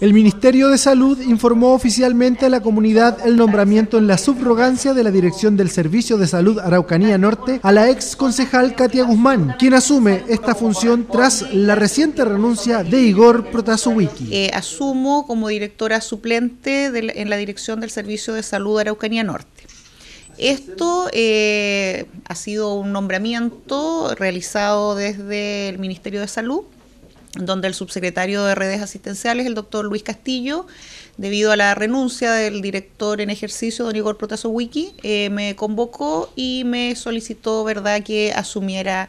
El Ministerio de Salud informó oficialmente a la comunidad el nombramiento en la subrogancia de la dirección del Servicio de Salud Araucanía Norte a la ex concejal Katia Guzmán, quien asume esta función tras la reciente renuncia de Igor Protasowiki. Eh, asumo como directora suplente en la dirección del Servicio de Salud Araucanía Norte. Esto eh, ha sido un nombramiento realizado desde el Ministerio de Salud donde el subsecretario de redes asistenciales, el doctor Luis Castillo, debido a la renuncia del director en ejercicio, don Igor Protazo Wiki, eh, me convocó y me solicitó verdad que asumiera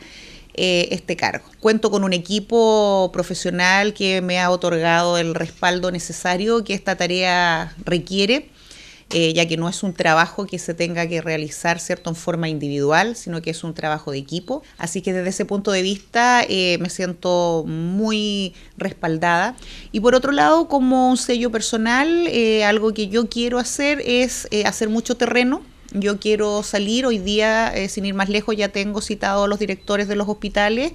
eh, este cargo. Cuento con un equipo profesional que me ha otorgado el respaldo necesario que esta tarea requiere eh, ya que no es un trabajo que se tenga que realizar cierto en forma individual, sino que es un trabajo de equipo. Así que desde ese punto de vista eh, me siento muy respaldada. Y por otro lado, como un sello personal, eh, algo que yo quiero hacer es hacer mucho terreno yo quiero salir hoy día, eh, sin ir más lejos, ya tengo citado a los directores de los hospitales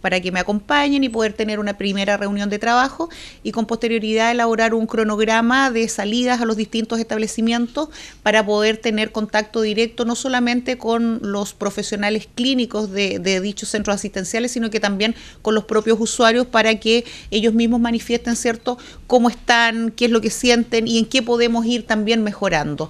para que me acompañen y poder tener una primera reunión de trabajo y con posterioridad elaborar un cronograma de salidas a los distintos establecimientos para poder tener contacto directo no solamente con los profesionales clínicos de, de dichos centros asistenciales, sino que también con los propios usuarios para que ellos mismos manifiesten, ¿cierto?, cómo están, qué es lo que sienten y en qué podemos ir también mejorando.